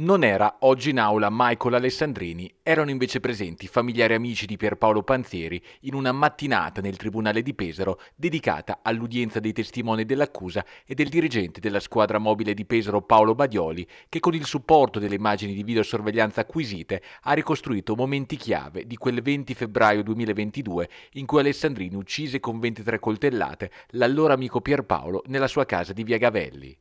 Non era oggi in aula Michael Alessandrini, erano invece presenti familiari amici di Pierpaolo Panzieri in una mattinata nel Tribunale di Pesaro dedicata all'udienza dei testimoni dell'accusa e del dirigente della squadra mobile di Pesaro Paolo Badioli che con il supporto delle immagini di videosorveglianza acquisite ha ricostruito momenti chiave di quel 20 febbraio 2022 in cui Alessandrini uccise con 23 coltellate l'allora amico Pierpaolo nella sua casa di Via Gavelli.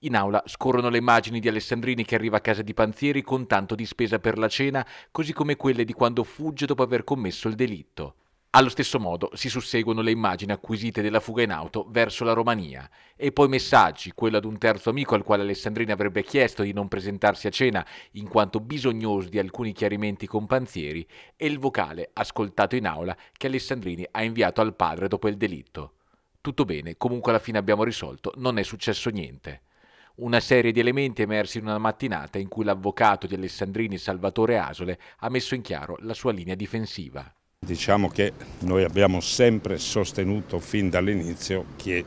In aula scorrono le immagini di Alessandrini che arriva a casa di Panzieri con tanto di spesa per la cena, così come quelle di quando fugge dopo aver commesso il delitto. Allo stesso modo si susseguono le immagini acquisite della fuga in auto verso la Romania e poi messaggi, quello ad un terzo amico al quale Alessandrini avrebbe chiesto di non presentarsi a cena in quanto bisognoso di alcuni chiarimenti con Panzieri e il vocale ascoltato in aula che Alessandrini ha inviato al padre dopo il delitto. Tutto bene, comunque alla fine abbiamo risolto, non è successo niente una serie di elementi emersi in una mattinata in cui l'avvocato di Alessandrini Salvatore Asole ha messo in chiaro la sua linea difensiva. Diciamo che noi abbiamo sempre sostenuto fin dall'inizio che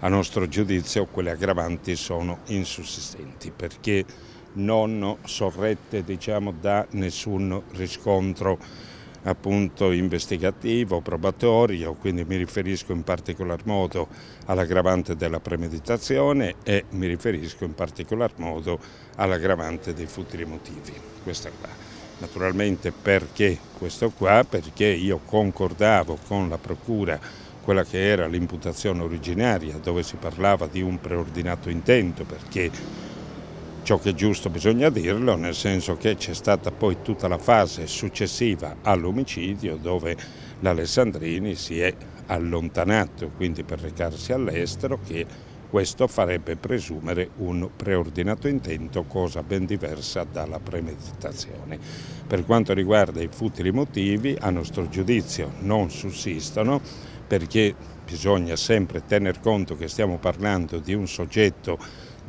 a nostro giudizio quelle aggravanti sono insussistenti perché non sorrette diciamo, da nessun riscontro appunto investigativo, probatorio, quindi mi riferisco in particolar modo all'aggravante della premeditazione e mi riferisco in particolar modo all'aggravante dei futili motivi. Questa qua. Naturalmente perché questo qua? Perché io concordavo con la Procura quella che era l'imputazione originaria dove si parlava di un preordinato intento perché ciò che è giusto bisogna dirlo, nel senso che c'è stata poi tutta la fase successiva all'omicidio dove l'Alessandrini si è allontanato quindi per recarsi all'estero che questo farebbe presumere un preordinato intento, cosa ben diversa dalla premeditazione. Per quanto riguarda i futili motivi, a nostro giudizio non sussistono perché bisogna sempre tener conto che stiamo parlando di un soggetto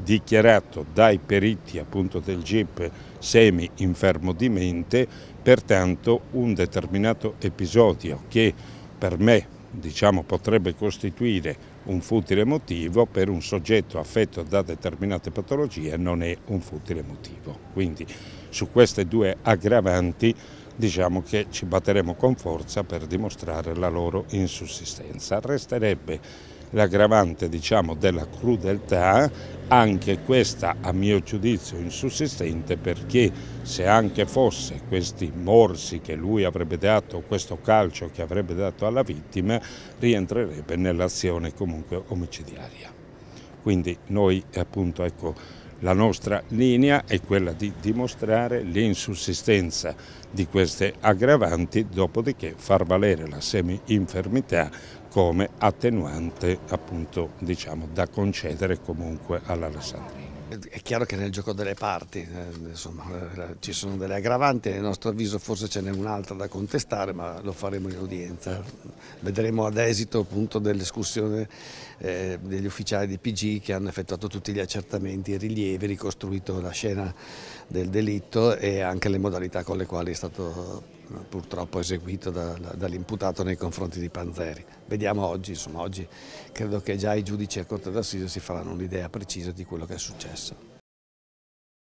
dichiarato dai periti appunto del GIP semi infermo di mente, pertanto un determinato episodio che per me diciamo, potrebbe costituire un futile motivo per un soggetto affetto da determinate patologie non è un futile motivo. Quindi su queste due aggravanti diciamo che ci batteremo con forza per dimostrare la loro insussistenza. Resterebbe l'aggravante diciamo, della crudeltà, anche questa a mio giudizio insussistente perché se anche fosse questi morsi che lui avrebbe dato, questo calcio che avrebbe dato alla vittima, rientrerebbe nell'azione comunque omicidiaria. Quindi noi appunto ecco, la nostra linea è quella di dimostrare l'insussistenza di queste aggravanti, dopodiché far valere la semi-infermità come attenuante appunto diciamo da concedere comunque all'Alessandrino. È chiaro che nel gioco delle parti eh, insomma, eh, ci sono delle aggravanti, a nostro avviso forse ce n'è un'altra da contestare, ma lo faremo in udienza. Vedremo ad esito dell'escursione eh, degli ufficiali di PG che hanno effettuato tutti gli accertamenti e i rilievi, ricostruito la scena del delitto e anche le modalità con le quali è stato eh, purtroppo eseguito da, da, dall'imputato nei confronti di Panzeri. Vediamo oggi, insomma oggi credo che già i giudici a Corte d'Assise si faranno un'idea precisa di quello che è successo.